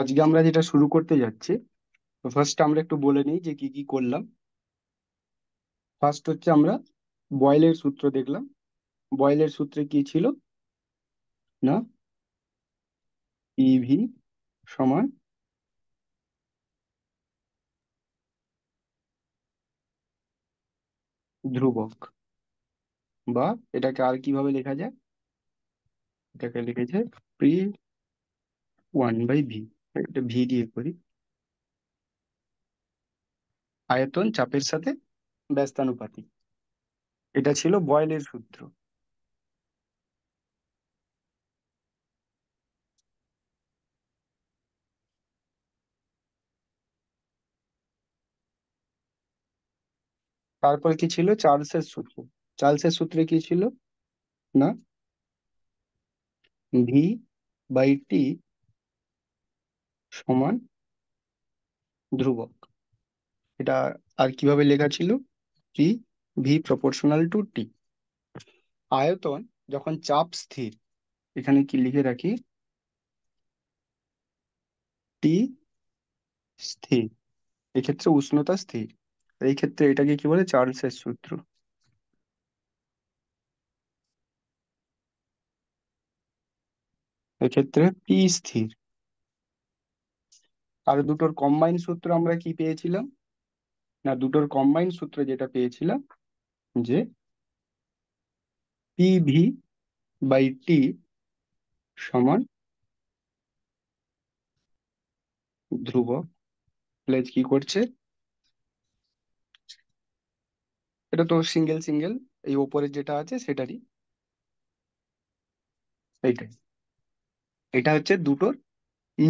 আজকে আমরা যেটা শুরু করতে যাচ্ছি ফার্স্ট আমরা একটু বলে নিই যে কি কি করলাম ফার্স্ট হচ্ছে আমরা বয়েলের সূত্র দেখলাম বয়েলের সূত্রে কি ছিল না ইভি e সমান ধ্রুবক বা এটাকে আর কিভাবে লেখা যায় এটাকে লিখেছে পি ওয়ান বাই ভি এটা ভি দিয়ে করি আয়তন চাপের সাথে ব্যস্তানুপাতিক এটা ছিল বয়েলের সূত্র তারপর কি ছিল চার্লসের সূত্র চার্লসের সূত্রে কি ছিল না ভি বাই টি সমান ধ্রুবক এটা আর কিভাবে লেখা ছিল P V proportional to T আয়তন যখন চাপ স্থির এখানে কি লিখে রাখি টি স্থির এক্ষেত্রে উষ্ণতা স্থির এই ক্ষেত্রে এটাকে কি বলে চার্লসের সূত্র এক্ষেত্রে পি স্থির আর দুটোর কম্বাইন সূত্র আমরা কি পেয়েছিলাম না দুটোর কম্বাইন সূত্র যেটা পেয়েছিলাম যে পি ভি বাই টি সমান ধ্রুব প্লেজ কি করছে এটা তো সিঙ্গেল সিঙ্গেল এই ওপরে যেটা আছে সেটারই এইটাই এটা হচ্ছে দুটোর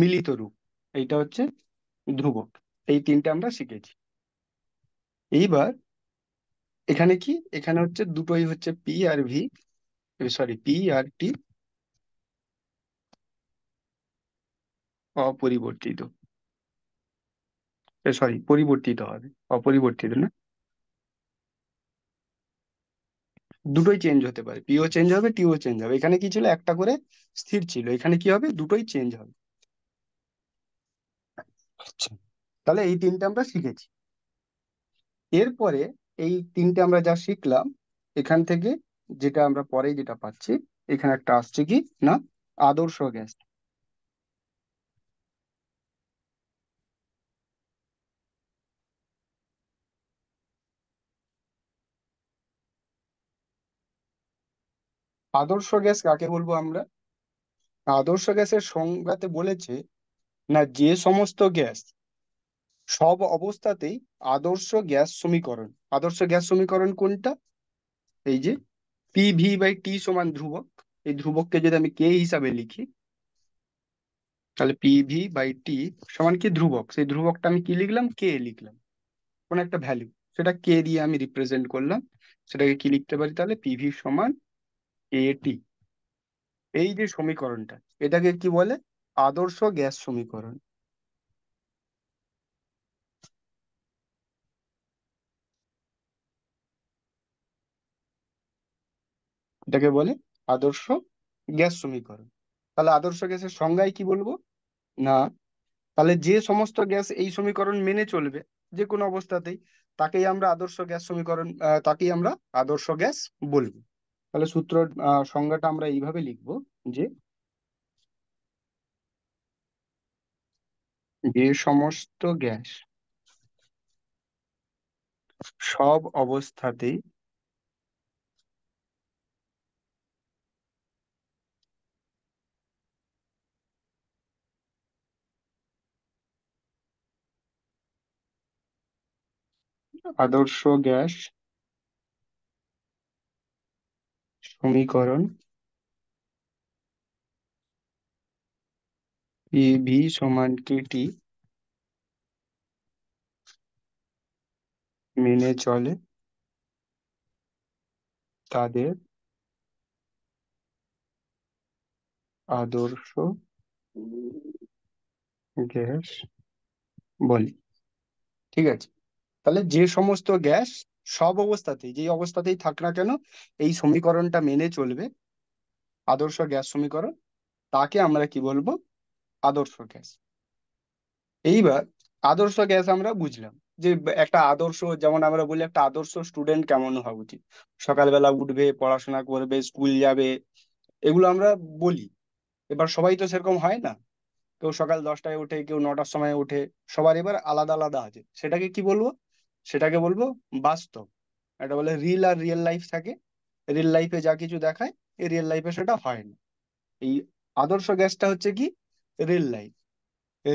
মিলিত রূপ এইটা হচ্ছে ধ্রুবক এই তিনটে আমরা শিখেছি এইবার এখানে কি এখানে হচ্ছে দুটোই হচ্ছে পি আর ভি সরি পি আর টি অপরিবর্তিত সরি পরিবর্তিত হবে অপরিবর্তিত না দুটোই চেঞ্জ হতে পারে পিও চেঞ্জ হবে টিও চেঞ্জ হবে এখানে কি ছিল একটা করে স্থির ছিল এখানে কি হবে দুটোই চেঞ্জ হবে আচ্ছা। তাহলে এই তিনটে আমরা শিখেছি এরপরে এই তিনটে আমরা যা শিখলাম এখান থেকে যেটা আমরা পরে যেটা পাচ্ছি এখানে একটা আসছে কি না আদর্শ গ্যাস আদর্শ গ্যাস কাকে বলবো আমরা আদর্শ গ্যাসের সংজ্ঞাতে বলেছে না যে সমস্ত গ্যাস সব অবস্থাতেই আদর্শ গ্যাস সমীকরণ আদর্শ গ্যাস সমীকরণ কোনটা এই যে পি ভি বাই টি সমান ধ্রুবক এই ধ্রুবককে যদি আমি কে হিসাবে লিখি তাহলে পি ভি বাই টি সমান কি ধ্রুবক সেই ধ্রুবকটা আমি কি লিখলাম কে লিখলাম কোন একটা ভ্যালু সেটা কে দিয়ে আমি রিপ্রেজেন্ট করলাম সেটাকে কি লিখতে পারি তাহলে পি ভি সমান কে টি এই যে সমীকরণটা এটাকে কি বলে আদর্শ গ্যাস সমীকরণ এটাকে বলে আদর্শ গ্যাস সমীকরণ তাহলে আদর্শ গ্যাসের সংজ্ঞায় কি বলবো না তাহলে যে সমস্ত গ্যাস এই সমীকরণ মেনে চলবে যে কোনো অবস্থাতেই তাকেই আমরা আদর্শ গ্যাস সমীকরণ তাকেই আমরা আদর্শ গ্যাস বলবো তাহলে সূত্র সংজ্ঞাটা আমরা এইভাবে লিখব যে যে সমস্ত গ্যাস সব অবস্থাতেই আদর্শ গ্যাস সমীকরণ পি ভি সমান কেটি মেনে চলে তাদের আদর্শ গ্যাস বলি ঠিক আছে তাহলে যে সমস্ত গ্যাস সব অবস্থাতেই যে অবস্থাতেই থাক না কেন এই সমীকরণটা মেনে চলবে আদর্শ গ্যাস সমীকরণ তাকে আমরা কি বলবো আদর্শ গ্যাস এইবার আদর্শ গ্যাস আমরা বুঝলাম যে একটা আদর্শ যেমন আমরা বলি একটা আদর্শ স্টুডেন্ট কেমন হওয়া উচিত সকালবেলা উঠবে পড়াশোনা করবে স্কুল যাবে এগুলো আমরা বলি এবার সবাই তো সেরকম হয় না কেউ সকাল দশটায় ওঠে কেউ নটার সময় ওঠে সবার এবার আলাদা আলাদা আছে সেটাকে কি বলবো সেটাকে বলবো বাস্তব এটা বলে রিল আর রিয়েল লাইফ থাকে রিয়েল লাইফে যা কিছু দেখায় এই রিয়েল লাইফে সেটা হয় না এই আদর্শ গ্যাসটা হচ্ছে কি রিয়েল লাইফ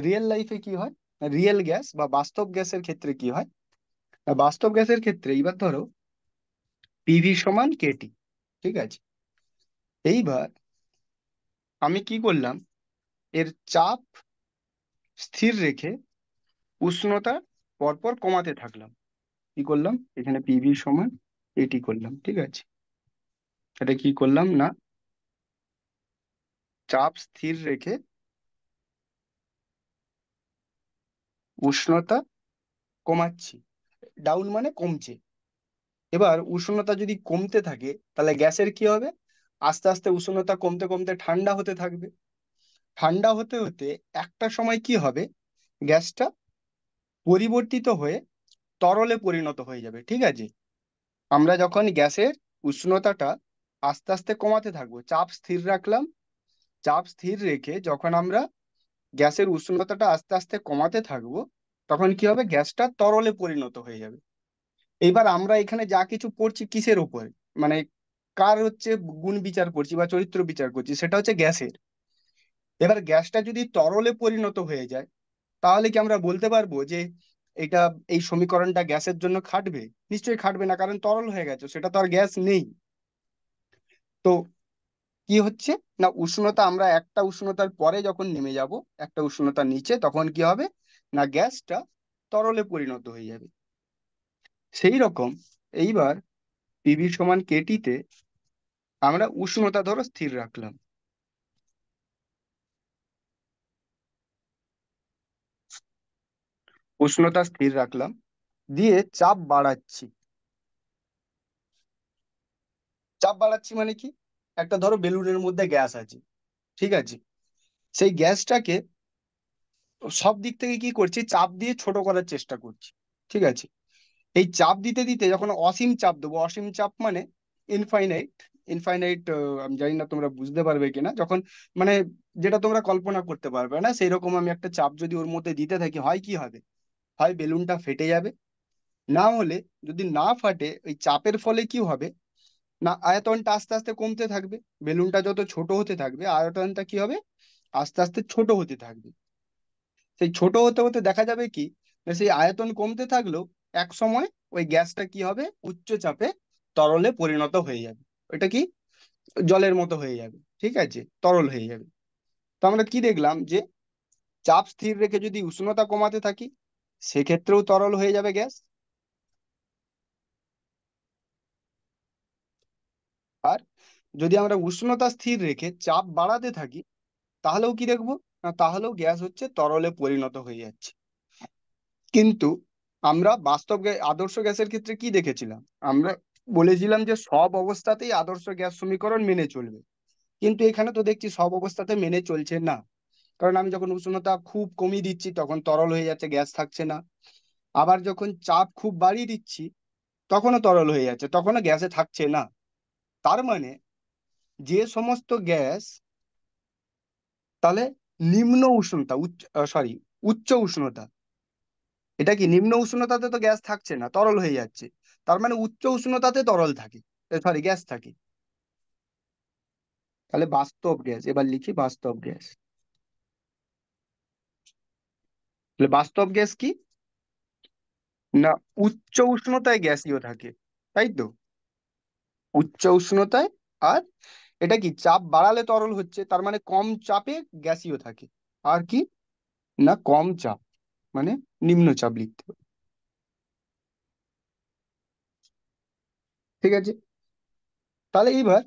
রিয়েল লাইফে কি হয় রিয়েল গ্যাস বা বাস্তব গ্যাসের ক্ষেত্রে কি হয় বাস্তব গ্যাসের ক্ষেত্রে এইবার ধরো পিভি সমান কেটি ঠিক আছে এইবার আমি কি করলাম এর চাপ স্থির রেখে উষ্ণতা পরপর কমাতে থাকলাম কি করলাম এখানে পিভি সমান এটি করলাম ঠিক আছে এটা কি করলাম না চাপ স্থির রেখে উষ্ণতা কমাচ্ছি ডাউন মানে কমছে এবার উষ্ণতা যদি কমতে থাকে তাহলে গ্যাসের কি হবে আস্তে আস্তে উষ্ণতা কমতে কমতে ঠান্ডা হতে থাকবে ঠান্ডা হতে হতে একটা সময় কি হবে গ্যাসটা পরিবর্তিত হয়ে তরলে পরিণত হয়ে যাবে ঠিক আছে আমরা যখন গ্যাসের উষ্ণতাটা আস্তে আস্তে কমাতে থাকবো চাপ স্থির রাখলাম চাপ স্থির রেখে যখন আমরা গ্যাসের উষ্ণতাটা আস্তে আস্তে কমাতে থাকবো তখন কি হবে গ্যাসটা তরলে পরিণত হয়ে যাবে এবার আমরা এখানে যা কিছু পড়ছি কিসের উপরে মানে কার হচ্ছে গুণ বিচার করছি বা চরিত্র বিচার করছি সেটা হচ্ছে গ্যাসের এবার গ্যাসটা যদি তরলে পরিণত হয়ে যায় তাহলে কি আমরা বলতে পারবো যে এটা এই সমীকরণটা গ্যাসের জন্য খাটবে নিশ্চয়ই খাটবে না কারণ তরল হয়ে গেছে সেটা তো আর গ্যাস নেই তো কি হচ্ছে না উষ্ণতা আমরা একটা উষ্ণতার পরে যখন নেমে যাব একটা উষ্ণতার নিচে তখন কি হবে না গ্যাসটা তরলে পরিণত হয়ে যাবে সেই রকম এইবার পিবি সমান কেটিতে আমরা উষ্ণতা ধরো স্থির রাখলাম উষ্ণতা স্থির রাখলাম দিয়ে চাপ বাড়াচ্ছি চাপ বাড়াচ্ছি মানে কি একটা ধরো বেলুনের মধ্যে গ্যাস আছে ঠিক আছে সেই গ্যাসটাকে সব দিক থেকে কি করছি চাপ দিয়ে ছোট করার চেষ্টা করছি ঠিক আছে এই চাপ দিতে দিতে যখন অসীম চাপ দেবো অসীম চাপ মানে ইনফাইনাইট ইনফাইনাইট আমি জানি না তোমরা বুঝতে পারবে কিনা যখন মানে যেটা তোমরা কল্পনা করতে পারবে না সেই রকম আমি একটা চাপ যদি ওর মধ্যে দিতে থাকি হয় কি হবে হয় বেলুনটা ফেটে যাবে না হলে যদি না ফাটে ওই চাপের ফলে কি হবে না আয়তনটা আস্তে আস্তে কমতে থাকবে বেলুনটা যত ছোট হতে থাকবে আয়তনটা কি হবে আস্তে আস্তে ছোট হতে থাকবে সেই ছোট হতে হতে দেখা যাবে কি সেই আয়তন কমতে থাকলেও এক সময় ওই গ্যাসটা কি হবে উচ্চ চাপে তরলে পরিণত হয়ে যাবে ওটা কি জলের মতো হয়ে যাবে ঠিক আছে তরল হয়ে যাবে তো আমরা কি দেখলাম যে চাপ স্থির রেখে যদি উষ্ণতা কমাতে থাকি সেক্ষেত্রেও তরল হয়ে যাবে গ্যাস যদি আমরা উষ্ণতা স্থির রেখে চাপ বাড়াতে থাকি তাহলেও কি দেখবো না তাহলেও গ্যাস হচ্ছে তরলে পরিণত হয়ে যাচ্ছে কিন্তু আমরা বাস্তব আদর্শ গ্যাসের ক্ষেত্রে কি দেখেছিলাম আমরা বলেছিলাম যে সব অবস্থাতেই আদর্শ গ্যাস সমীকরণ মেনে চলবে কিন্তু এখানে তো দেখছি সব অবস্থাতে মেনে চলছে না কারণ আমি যখন উষ্ণতা খুব কমিয়ে দিচ্ছি তখন তরল হয়ে যাচ্ছে গ্যাস থাকছে না আবার যখন চাপ খুব বাড়িয়ে দিচ্ছি তখনও তরল হয়ে যাচ্ছে তখনও গ্যাসে থাকছে না তার মানে যে সমস্ত গ্যাস তাহলে নিম্ন উষ্ণতা উচ্চ সরি উচ্চ উষ্ণতা এটা কি নিম্ন উষ্ণতাতে তো গ্যাস থাকছে না তরল হয়ে যাচ্ছে তার মানে উচ্চ উষ্ণতাতে তরল থাকে সরি গ্যাস থাকে তাহলে বাস্তব গ্যাস এবার লিখি বাস্তব গ্যাস তাহলে বাস্তব গ্যাস কি না উচ্চ উষ্ণতায় গ্যাসীয় থাকে তাই তো উচ্চ উষ্ণতায় আর এটা কি চাপ বাড়ালে তরল হচ্ছে তার মানে কম চাপে গ্যাসীয় থাকে আর কি না কম চাপ মানে নিম্ন চাপ লিখতে হবে ঠিক আছে তাহলে এইবার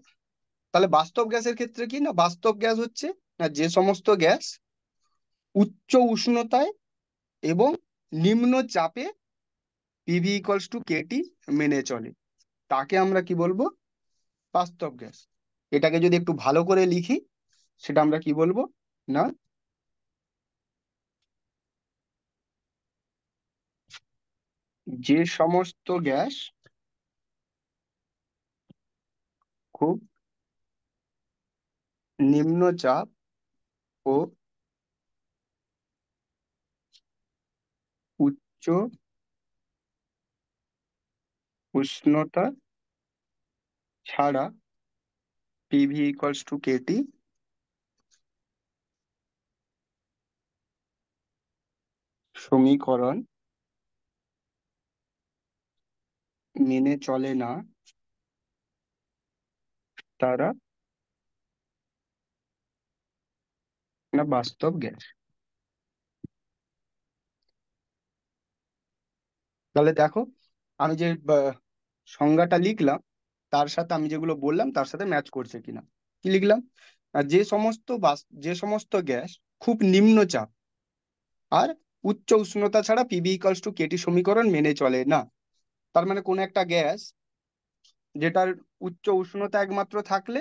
তাহলে বাস্তব গ্যাসের ক্ষেত্রে কি না বাস্তব গ্যাস হচ্ছে না যে সমস্ত গ্যাস উচ্চ উষ্ণতায় এবং নিম্ন চাপে পিভি ইকলস টু কেটি মেনে চলে তাকে আমরা কি বলবো বাস্তব গ্যাস এটাকে যদি একটু ভালো করে লিখি সেটা আমরা কি বলবো না যে সমস্ত গ্যাস খুব নিম্নচাপ ও উচ্চ উষ্ণতা ছাড়া PV equals to KT. সমীকরণ মেনে চলে না তারা না বাস্তব গ্যাস তাহলে দেখো আমি যে সংজ্ঞাটা লিখলাম তার সাথে আমি যেগুলো বললাম তার সাথে ম্যাচ করছে কিনা কি লিখলাম আর যে সমস্ত যে সমস্ত গ্যাস খুব নিম্নচাপ আর উচ্চ উষ্ণতা ছাড়া পিবি কলস টু কেটি সমীকরণ মেনে চলে না তার মানে কোন একটা গ্যাস যেটার উচ্চ উষ্ণতা একমাত্র থাকলে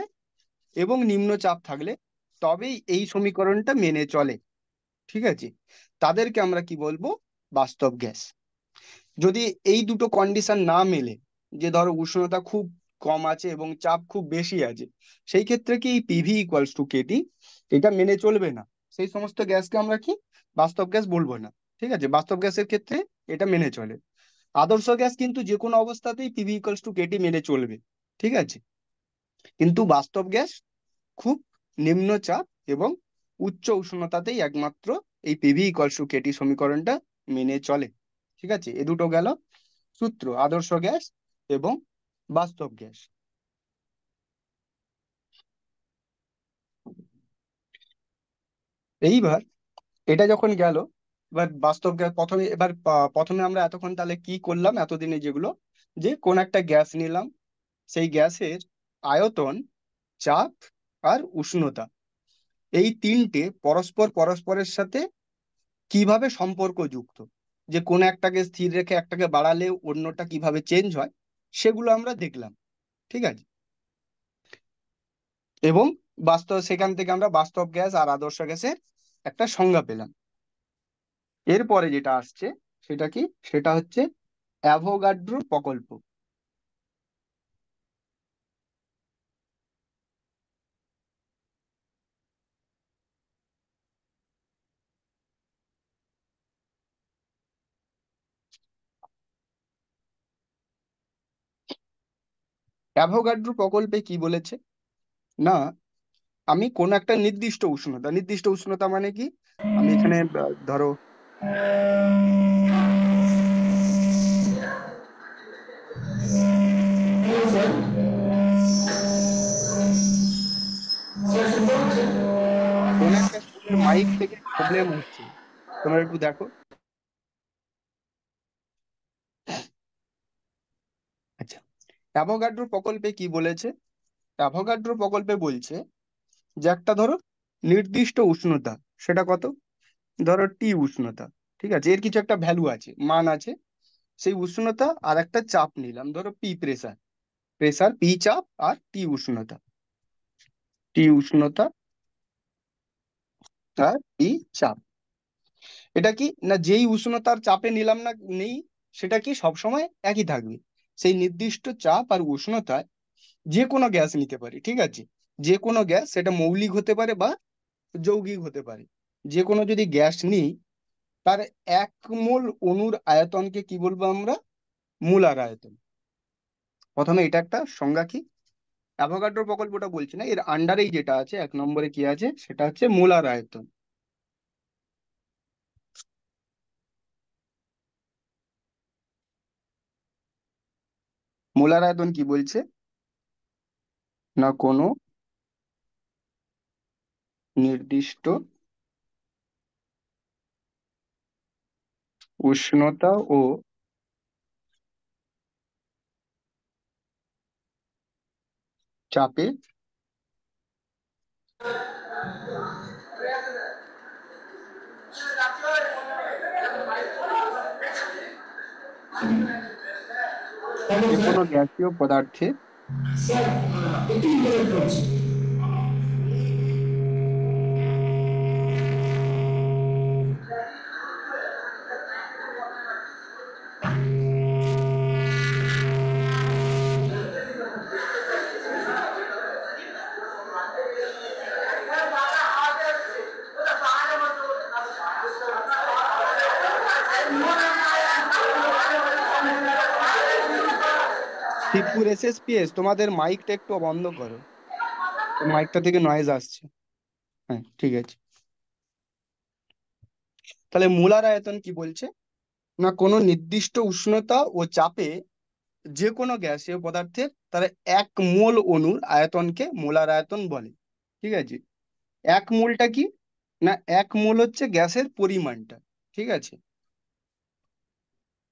এবং নিম্নচাপ থাকলে তবেই এই সমীকরণটা মেনে চলে ঠিক আছে তাদেরকে আমরা কি বলবো বাস্তব গ্যাস যদি এই দুটো কন্ডিশন না মেলে যে ধরো উষ্ণতা খুব কম আছে এবং চাপ খুব বেশি আছে সেই ক্ষেত্রে কি পিভি ইকুয়ালস টু কেটি এটা মেনে চলবে না সেই সমস্ত গ্যাসকে আমরা কি বাস্তব গ্যাস বলবো না ঠিক আছে বাস্তব গ্যাসের ক্ষেত্রে এটা মেনে চলে আদর্শ গ্যাস কিন্তু যে কোনো অবস্থাতেই পিভি ইকুয়ালস টু কেটি মেনে চলবে ঠিক আছে কিন্তু বাস্তব গ্যাস খুব নিম্ন চাপ এবং উচ্চ উষ্ণতাতেই একমাত্র এই পিভি ইকুয়ালস টু কেটি সমীকরণটা মেনে চলে ঠিক আছে এ দুটো গেল সূত্র আদর্শ গ্যাস এবং বাস্তব গ্যাস এইবার এটা যখন গেল এবার বাস্তব গ্যাস প্রথমে এবার প্রথমে আমরা এতক্ষণ তাহলে কি করলাম এতদিনে যেগুলো যে কোন একটা গ্যাস নিলাম সেই গ্যাসের আয়তন চাপ আর উষ্ণতা এই তিনটে পরস্পর পরস্পরের সাথে কিভাবে সম্পর্কযুক্ত যে কোন একটাকে স্থির রেখে একটাকে বাড়ালে অন্যটা কিভাবে চেঞ্জ হয় সেগুলো আমরা দেখলাম ঠিক আছে এবং বাস্তব সেখান থেকে আমরা বাস্তব গ্যাস আর আদর্শ গ্যাসের একটা সংজ্ঞা পেলাম এরপরে যেটা আসছে সেটা কি সেটা হচ্ছে অ্যাভোগাড্রো প্রকল্প অ্যাভোগাড্রো প্রকল্পে কি বলেছে না আমি কোন একটা নির্দিষ্ট উষ্ণতা নির্দিষ্ট উষ্ণতা মানে কি আমি এখানে ধরো একটা মাইক থেকে প্রবলেম হচ্ছে তোমরা একটু দেখো অ্যাভোগাড্রো প্রকল্পে কি বলেছে অ্যাভোগাড্রো প্রকল্পে বলছে যে একটা ধরো নির্দিষ্ট উষ্ণতা সেটা কত ধরো টি উষ্ণতা ঠিক আছে এর কিছু একটা ভ্যালু আছে মান আছে সেই উষ্ণতা আর একটা চাপ নিলাম ধরো পি প্রেসার প্রেসার পি চাপ আর টি উষ্ণতা টি উষ্ণতা আর টি চাপ এটা কি না যেই উষ্ণতার চাপে নিলাম না নেই সেটা কি সবসময় একই থাকবে সেই নির্দিষ্ট চাপ আর উষ্ণতায় যে কোনো গ্যাস নিতে পারি ঠিক আছে যে কোনো গ্যাস সেটা মৌলিক হতে পারে বা যৌগিক হতে পারে যে কোনো যদি গ্যাস নিই তার এক মোল অনুর আয়তনকে কি বলবো আমরা মূলার আয়তন প্রথমে এটা একটা সংজ্ঞা কি অ্যাভোগাড্রো প্রকল্পটা বলছি না এর আন্ডারেই যেটা আছে এক নম্বরে কি আছে সেটা হচ্ছে মূলার আয়তন মোলার আয়তন কি বলছে না কোনো নির্দিষ্ট উষ্ণতা ও চাপে যে কোনো গ্যাসীয় পদার্থে এসপিএস তোমাদের মাইকটা একটু বন্ধ করো মাইকটা থেকে নয়েজ আসছে হ্যাঁ ঠিক আছে তাহলে মোলার আয়তন কি বলছে না কোনো নির্দিষ্ট উষ্ণতা ও চাপে যে কোনো গ্যাসীয় পদার্থের তারা এক মোল অণুর আয়তনকে মোলার আয়তন বলে ঠিক আছে এক মোলটা কি না এক মোল হচ্ছে গ্যাসের পরিমাণটা ঠিক আছে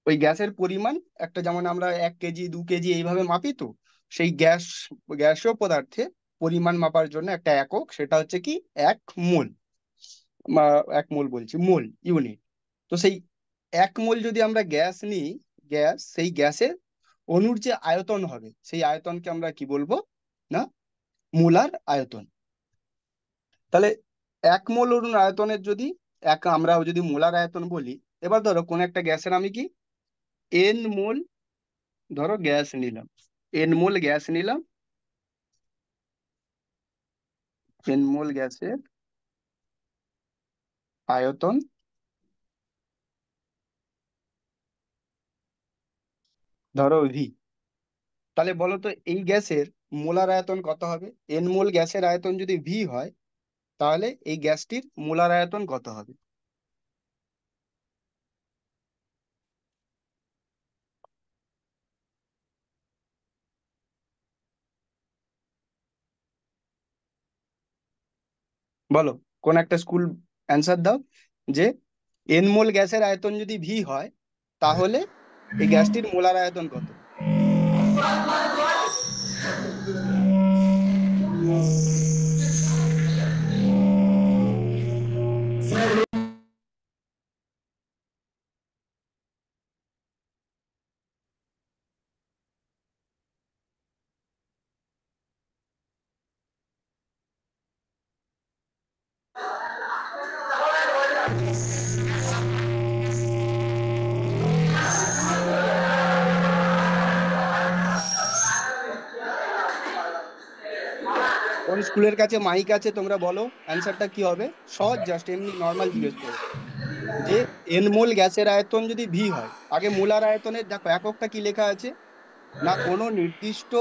ওই গ্যাসের পরিমাণ একটা যেমন আমরা এক কেজি দু কেজি এইভাবে মাপি তো সেই গ্যাস গ্যাসীয় পদার্থে পরিমাণ মাপার জন্য একটা একক সেটা হচ্ছে কি এক মোল এক মোল বলছি মোল ইউনিট তো সেই এক মোল যদি আমরা গ্যাস নিই গ্যাস সেই গ্যাসের অনুর যে আয়তন হবে সেই আয়তনকে আমরা কি বলবো না মোলার আয়তন তাহলে এক মোল অনুর আয়তনের যদি এক আমরা যদি মোলার আয়তন বলি এবার ধরো কোন একটা গ্যাসের আমি কি এন মোল ধরো গ্যাস নিলাম এন মোল গ্যাস নিলাম এন মোল গ্যাসের আয়তন ধরো ভি তাহলে বলো তো এই গ্যাসের মোলার আয়তন কত হবে এন মোল গ্যাসের আয়তন যদি ভি হয় তাহলে এই গ্যাসটির মোলার আয়তন কত হবে বলো কোন একটা স্কুল অ্যান্সার দাও যে এন মোল গ্যাসের আয়তন যদি ভি হয় তাহলে এই গ্যাসটির মোলার আয়তন কত স্কুলের কাছে মাইক আছে তোমরা বলো অ্যানসারটা কি হবে সহজ জাস্ট এমনি নর্মাল জিজ্ঞেস করো যে এন মোল গ্যাসের আয়তন যদি ভি হয় আগে মোলার আয়তনের দেখো এককটা কি লেখা আছে না কোনো নির্দিষ্ট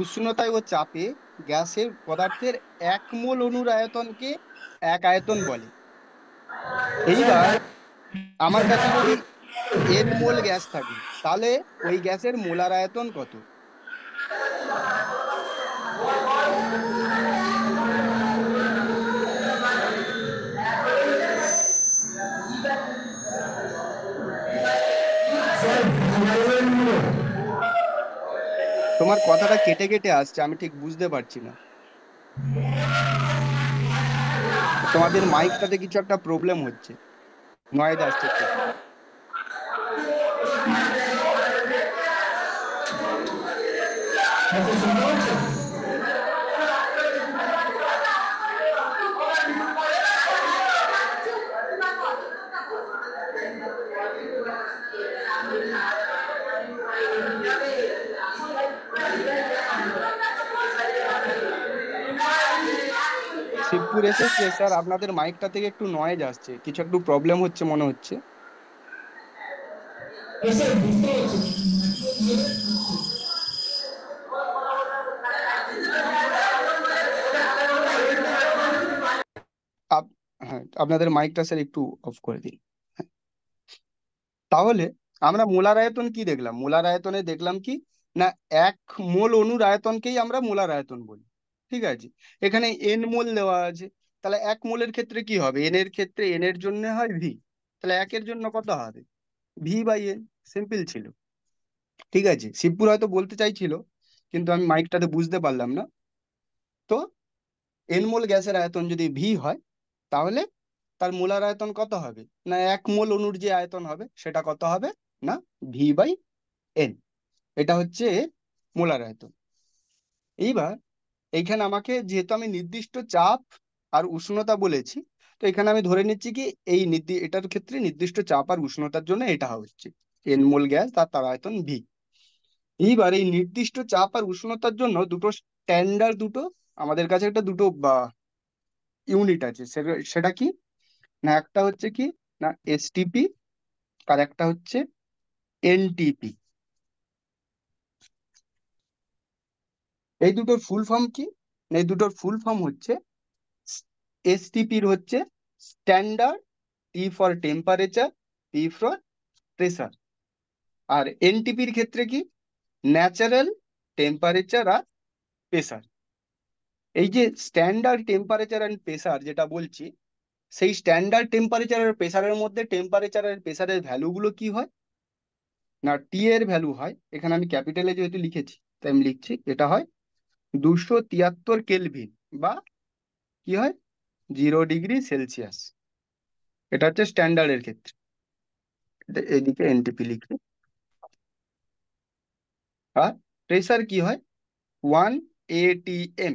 উষ্ণতায় ও চাপে গ্যাসের পদার্থের এক মোল অণুর আয়তনকে এক আয়তন বলে এইবার আমার কাছে যদি এন মোল গ্যাস থাকে তাহলে ওই গ্যাসের মোলার আয়তন কত তোমার কথাটা কেটে কেটে আসছে আমি ঠিক বুঝতে পারছি না তোমাদের মাইকটাতে কিছু একটা প্রবলেম হচ্ছে নয়েজ আসছে Thank you. দিনাজপুর এসেছে স্যার আপনাদের মাইকটা থেকে একটু নয়েজ আসছে কিছু একটু প্রবলেম হচ্ছে মনে হচ্ছে হ্যাঁ, আপনাদের মাইকটা স্যার একটু অফ করে দিন হ্যাঁ। তাহলে আমরা মোলার আয়তন কি দেখলাম মোলার আয়তনে দেখলাম কি না এক মোল অণুর আয়তনকেই আমরা মোলার আয়তন বলি ঠিক আছে এখানে এন মোল দেওয়া আছে তাহলে এক মোলের ক্ষেত্রে কি হবে এন এর ক্ষেত্রে এন এর জন্য হয় ভি তাহলে একের জন্য কত হবে ভি বাই এন সিম্পল ছিল ঠিক আছে শিবপুর হয়তো বলতে চাইছিল কিন্তু আমি মাইকটাতে বুঝতে পারলাম না তো এন মোল গ্যাসের আয়তন যদি ভি হয় তাহলে তার মোলার আয়তন কত হবে না এক মোল অনুর যে আয়তন হবে সেটা কত হবে না ভি বাই এন এটা হচ্ছে মোলার আয়তন এইবার এইখানে আমাকে যেহেতু আমি নির্দিষ্ট চাপ আর উষ্ণতা বলেছি তো এখানে আমি ধরে নিচ্ছি কি এই নির্দি এটার ক্ষেত্রে নির্দিষ্ট চাপ আর উষ্ণতার জন্য এটা হচ্ছে এন মোল গ্যাস তার তার আয়তন ভি এইবার এই নির্দিষ্ট চাপ আর উষ্ণতার জন্য দুটো স্ট্যান্ডার্ড দুটো আমাদের কাছে একটা দুটো ইউনিট আছে সেটা কি না একটা হচ্ছে কি না এসটিপি আর একটা হচ্ছে এনটিপি এই দুটোর ফুল ফর্ম কি এই দুটোর ফুল ফর্ম হচ্ছে এসটিপির হচ্ছে standard T for temperature P for pressure আর এনটিপির ক্ষেত্রে কি ন্যাচারাল টেম্পারেচার আর প্রেসার এই যে স্ট্যান্ডার্ড টেম্পারেচার অ্যান্ড প্রেসার যেটা বলছি সেই স্ট্যান্ডার্ড টেম্পারেচার আর প্রেসারের মধ্যে টেম্পারেচার আর প্রেসারের ভ্যালুগুলো কি হয় না টি এর ভ্যালু হয় এখানে আমি ক্যাপিটালে যেহেতু লিখেছি তাই আমি লিখছি এটা হয় দুশো তিয়াত্তর কেলভিন বা কি হয় জিরো ডিগ্রি সেলসিয়াস এটা হচ্ছে স্ট্যান্ডার্ডের ক্ষেত্রে এটা এদিকে এনটিপি লিখবে আর প্রেসার কি হয় ওয়ান এটিএম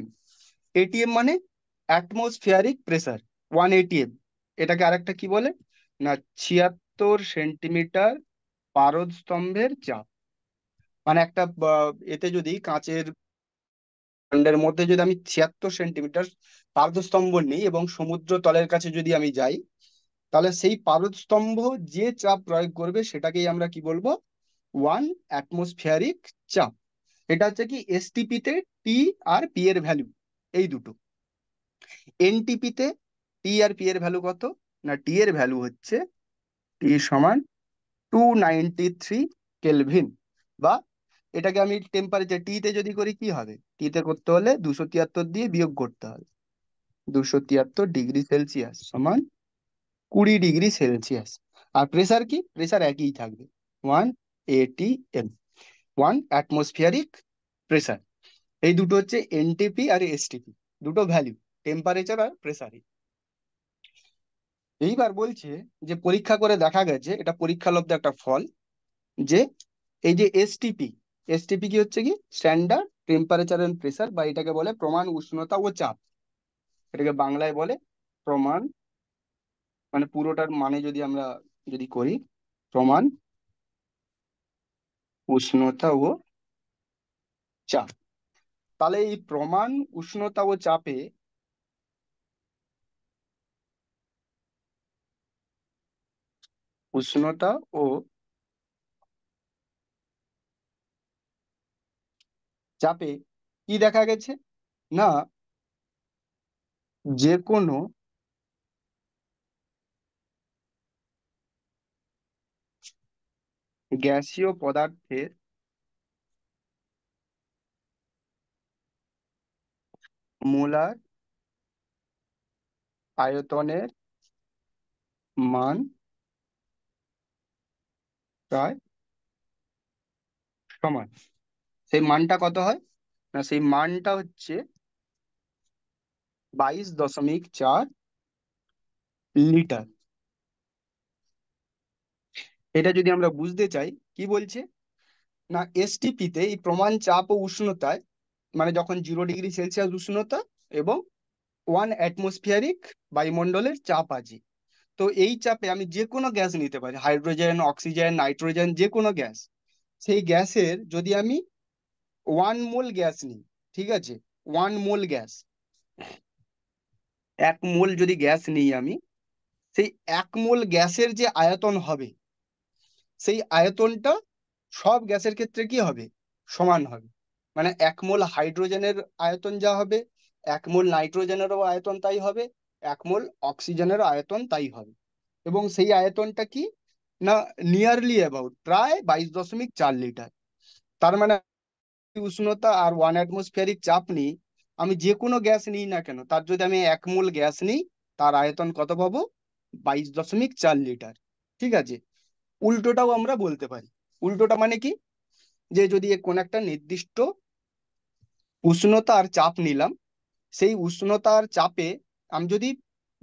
এটিএম মানে অ্যাটমসফিয়ারিক প্রেসার ওয়ান এটিএম এটাকে আরেকটা কি বলে না ছিয়াত্তর সেন্টিমিটার পারদ স্তম্ভের চাপ মানে একটা এতে যদি কাঁচের খণ্ডের মধ্যে যদি আমি ছিয়াত্তর সেন্টিমিটার পার্বস্তম্ভ নিই এবং সমুদ্র তলের কাছে যদি আমি যাই তাহলে সেই পারদস্তম্ভ যে চাপ প্রয়োগ করবে সেটাকেই আমরা কি বলবো ওয়ান অ্যাটমসফিয়ারিক চাপ এটা হচ্ছে কি এসটিপিতে টি আর পি এর ভ্যালু এই দুটো এনটিপিতে টি আর পি এর ভ্যালু কত না টি এর ভ্যালু হচ্ছে টি সমান টু নাইনটি থ্রি কেলভিন বা এটাকে আমি টেম্পারেচার টিতে যদি করি কি হবে তিতে করতে হলে দুশো তিয়াত্তর দিয়ে বিয়োগ করতে হবে দুশো তিয়াত্তর ডিগ্রি সেলসিয়াস সমান কুড়ি ডিগ্রি সেলসিয়াস আর প্রেসার কি প্রেসার একই থাকবে ওয়ান এটি এম ওয়ান অ্যাটমসফিয়ারিক প্রেসার এই দুটো হচ্ছে এনটিপি আর এসটিপি দুটো ভ্যালু টেম্পারেচার আর প্রেসারে এইবার বলছে যে পরীক্ষা করে দেখা গেছে এটা পরীক্ষালব্ধ একটা ফল যে এই যে এসটিপি এসটিপি কি হচ্ছে কি স্ট্যান্ডার্ড টেম্পারেচার এন্ড প্রেসার বা এটাকে বলে প্রমাণ উষ্ণতা ও চাপ এটাকে বাংলায় বলে প্রমাণ মানে পুরোটার মানে যদি আমরা যদি করি প্রমাণ উষ্ণতা ও চাপ তাহলে এই প্রমাণ উষ্ণতা ও চাপে উষ্ণতা ও চাপে কি দেখা গেছে না যে কোনো গ্যাসীয় পদার্থের মোলার আয়তনের মান প্রায় সমান সেই মানটা কত হয় না সেই মানটা হচ্ছে বাইশ দশমিক চার লিটার এটা যদি আমরা বুঝতে চাই কি বলছে না এসটিপিতে এই প্রমাণ চাপ ও উষ্ণতায় মানে যখন জিরো ডিগ্রি সেলসিয়াস উষ্ণতা এবং ওয়ান অ্যাটমসফিয়ারিক বায়ুমণ্ডলের চাপ আছে তো এই চাপে আমি যে কোনো গ্যাস নিতে পারি হাইড্রোজেন অক্সিজেন নাইট্রোজেন যে কোনো গ্যাস সেই গ্যাসের যদি আমি ওয়ান মোল গ্যাস নিই ঠিক আছে ওয়ান মোল গ্যাস এক মোল যদি গ্যাস নিই আমি সেই এক মোল গ্যাসের যে আয়তন হবে সেই আয়তনটা সব গ্যাসের ক্ষেত্রে কি হবে সমান হবে মানে এক মোল হাইড্রোজেনের আয়তন যা হবে এক মোল নাইট্রোজেনেরও আয়তন তাই হবে এক মোল অক্সিজেনেরও আয়তন তাই হবে এবং সেই আয়তনটা কি না নিয়ারলি অ্যাবাউট প্রায় বাইশ দশমিক চার লিটার তার মানে উষ্ণতা আর ওয়ান অ্যাটমসফিয়ারিক চাপ নিই আমি যে কোনো গ্যাস নিই না কেন তার যদি আমি এক মূল গ্যাস নিই তার আয়তন কত পাবো বাইশ দশমিক চার লিটার ঠিক আছে উল্টোটাও আমরা বলতে পারি উল্টোটা মানে কি যে যদি কোন একটা নির্দিষ্ট উষ্ণতা আর চাপ নিলাম সেই উষ্ণতা আর চাপে আমি যদি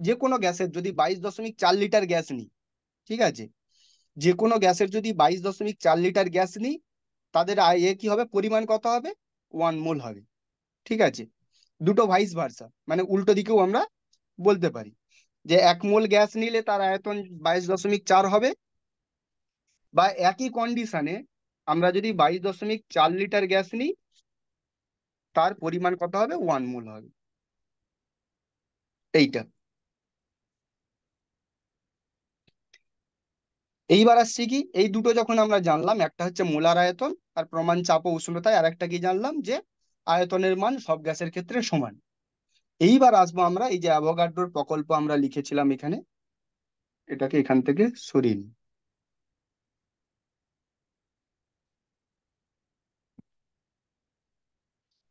যে কোনো গ্যাসের যদি বাইশ দশমিক চার লিটার গ্যাস নিই ঠিক আছে যে কোনো গ্যাসের যদি বাইশ দশমিক চার লিটার গ্যাস নিই তাদের এ কি হবে পরিমাণ কত হবে ওয়ান মোল হবে ঠিক আছে দুটো ভাইস ভার্সা মানে উল্টো দিকেও আমরা বলতে পারি যে এক মোল গ্যাস নিলে তার আয়তন বাইশ দশমিক চার হবে বা একই কন্ডিশনে আমরা যদি বাইশ দশমিক চার লিটার গ্যাস নিই তার পরিমাণ কত হবে ওয়ান মোল হবে এইটা এইবার আসছি কি এই দুটো যখন আমরা জানলাম একটা হচ্ছে মোলার আয়তন আর প্রমাণ চাপ ও উষ্ণতায় আর একটা কি জানলাম যে আয়তনের মান সব গ্যাসের ক্ষেত্রে সমান এইবার আসবো আমরা এই যে অ্যাভোগাড্রোর প্রকল্প আমরা লিখেছিলাম এখানে এটাকে এখান থেকে সরিন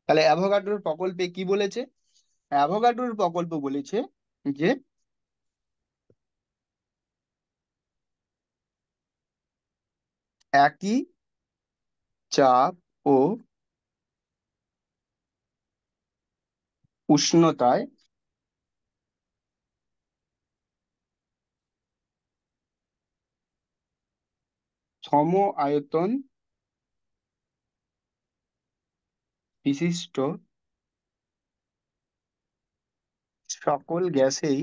তাহলে অ্যাভোগাড্রোর প্রকল্পে কি বলেছে অ্যাভোগাড্রোর প্রকল্প বলেছে যে একই চাপ ও উষ্ণতায় সম আয়তন বিশিষ্ট সকল গ্যাসেই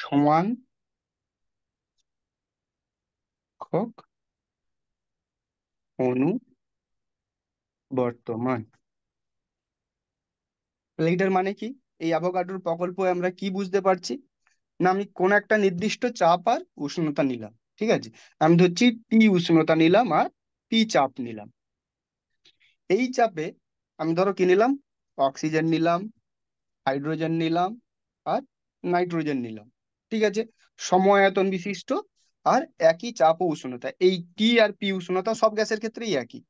সমান লেখক অনু বর্তমান এটার মানে কি এই অ্যাভোকাডোর প্রকল্প আমরা কি বুঝতে পারছি না আমি কোন একটা নির্দিষ্ট চাপ আর উষ্ণতা নিলাম ঠিক আছে আমি ধরছি টি উষ্ণতা নিলাম আর টি চাপ নিলাম এই চাপে আমি ধরো কি নিলাম অক্সিজেন নিলাম হাইড্রোজেন নিলাম আর নাইট্রোজেন নিলাম ঠিক আছে সময়ায়তন বিশিষ্ট আর একই চাপ ও উষ্ণতা এই টি আর পি উষ্ণতা সব গ্যাসের ক্ষেত্রেই একই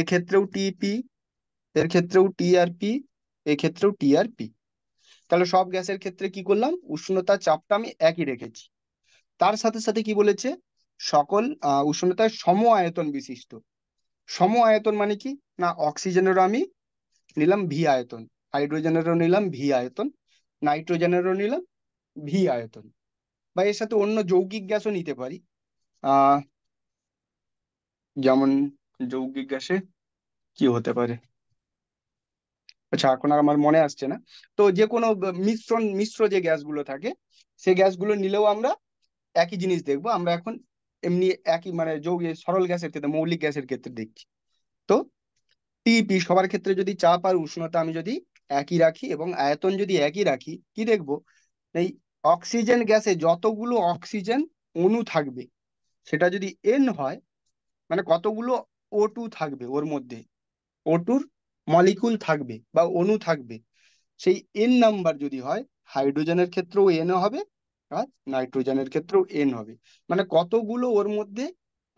এক্ষেত্রেও টি পি এর ক্ষেত্রেও টি আর পি এক্ষেত্রেও টি আর পি তাহলে সব গ্যাসের ক্ষেত্রে কি করলাম উষ্ণতার চাপটা আমি একই রেখেছি তার সাথে সাথে কি বলেছে সকল উষ্ণতায় সম আয়তন বিশিষ্ট সম আয়তন মানে কি না অক্সিজেনেরও আমি নিলাম ভি আয়তন হাইড্রোজেনেরও নিলাম ভি আয়তন নাইট্রোজেনেরও নিলাম ভি আয়তন বা এর সাথে অন্য যৌগিক গ্যাসও নিতে পারি আহ যেমন যৌগিক গ্যাসে কি হতে পারে আচ্ছা এখন আর আমার মনে আসছে না তো যে কোনো মিশ্রণ মিশ্র যে গ্যাসগুলো থাকে সে গ্যাসগুলো নিলেও আমরা একই জিনিস দেখবো আমরা এখন এমনি একই মানে যৌগ সরল গ্যাসের ক্ষেত্রে মৌলিক গ্যাসের ক্ষেত্রে দেখছি তো টিপি সবার ক্ষেত্রে যদি চাপ আর উষ্ণতা আমি যদি একই রাখি এবং আয়তন যদি একই রাখি কি দেখবো এই অক্সিজেন গ্যাসে যতগুলো অক্সিজেন অণু থাকবে সেটা যদি এন হয় মানে কতগুলো ও টু থাকবে ওর মধ্যে ও টুর মলিকুল থাকবে বা অণু থাকবে সেই এন নাম্বার যদি হয় হাইড্রোজেনের ক্ষেত্রেও এন হবে আর নাইট্রোজেনের ক্ষেত্রেও এন হবে মানে কতগুলো ওর মধ্যে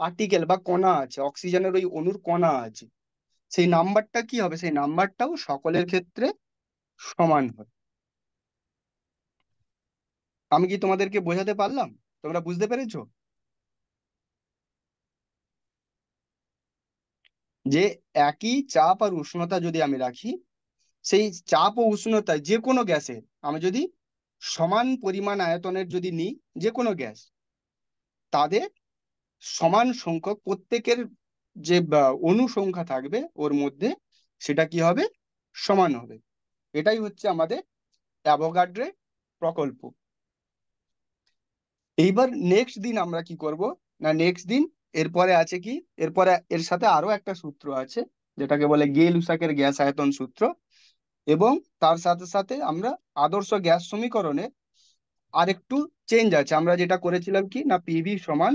পার্টিকেল বা কণা আছে অক্সিজেনের ওই অণুর কণা আছে সেই নাম্বারটা কি হবে সেই নাম্বারটাও সকলের ক্ষেত্রে সমান হয় আমি কি তোমাদেরকে বোঝাতে পারলাম তোমরা বুঝতে পেরেছো যে একই চাপ আর উষ্ণতা যদি আমি রাখি সেই চাপ ও উষ্ণতা যে কোনো গ্যাসের আমি যদি সমান পরিমাণ আয়তনের যদি নিই যে কোনো গ্যাস তাদের সমান সংখ্যক প্রত্যেকের যে অনুসংখ্যা থাকবে ওর মধ্যে সেটা কি হবে সমান হবে এটাই হচ্ছে আমাদের অ্যাভোগাড্রের প্রকল্প এইবার নেক্সট দিন আমরা কি করব না নেক্সট দিন এরপরে আছে কি এরপরে এর সাথে আরো একটা সূত্র আছে যেটাকে বলে গে লুসাকের গ্যাস আয়তন সূত্র এবং তার সাথে সাথে আমরা আদর্শ গ্যাস সমীকরণে আরেকটু চেঞ্জ আছে আমরা যেটা করেছিলাম কি না পিভি সমান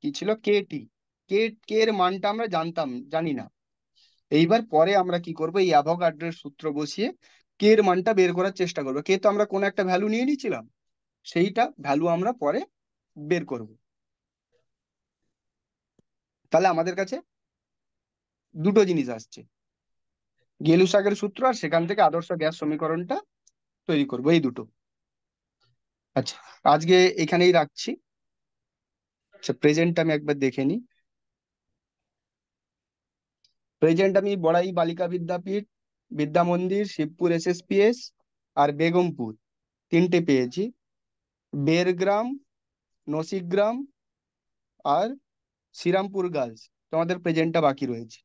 কি ছিল কেটি কে কে এর মানটা আমরা জানতাম জানি না এইবার পরে আমরা কি করব এই অ্যাভোগাড্রোর সূত্র বসিয়ে কে এর মানটা বের করার চেষ্টা করবো কে তো আমরা কোনো একটা ভ্যালু নিয়ে নিয়েছিলাম সেইটা ভ্যালু আমরা পরে বের করব তাহলে আমাদের কাছে দুটো জিনিস আসছে শাকের সূত্র আর সেখান থেকে আদর্শ গ্যাস সমীকরণটা তৈরি করব এই দুটো আচ্ছা আজকে এখানেই রাখছি আচ্ছা প্রেজেন্ট আমি একবার দেখে নিই প্রেজেন্ট আমি বড়াই বালিকা বিদ্যাপীঠ বিদ্যা মন্দির শিবপুর এসএসপিএস আর বেগমপুর তিনটে পেয়েছি বেরগ্রাম নসিগ্রাম আর শ্রীরামপুর গার্লস তোমাদের প্রেজেন্টটা বাকি রয়েছে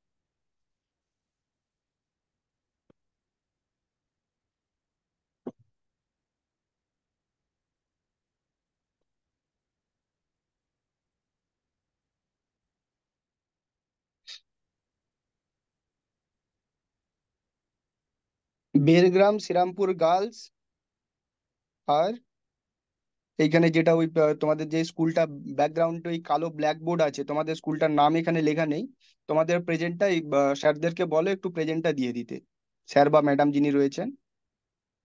বেরগ্রাম শ্রীরামপুর গার্লস আর এইখানে যেটা ওই তোমাদের যে স্কুলটা ব্যাকগ্রাউন্ড ওই কালো ব্ল্যাক বোর্ড আছে তোমাদের স্কুলটার নাম এখানে লেখা নেই তোমাদের প্রেজেন্টটা স্যারদেরকে বলো একটু প্রেজেন্টটা দিয়ে দিতে স্যার বা ম্যাডাম যিনি রয়েছেন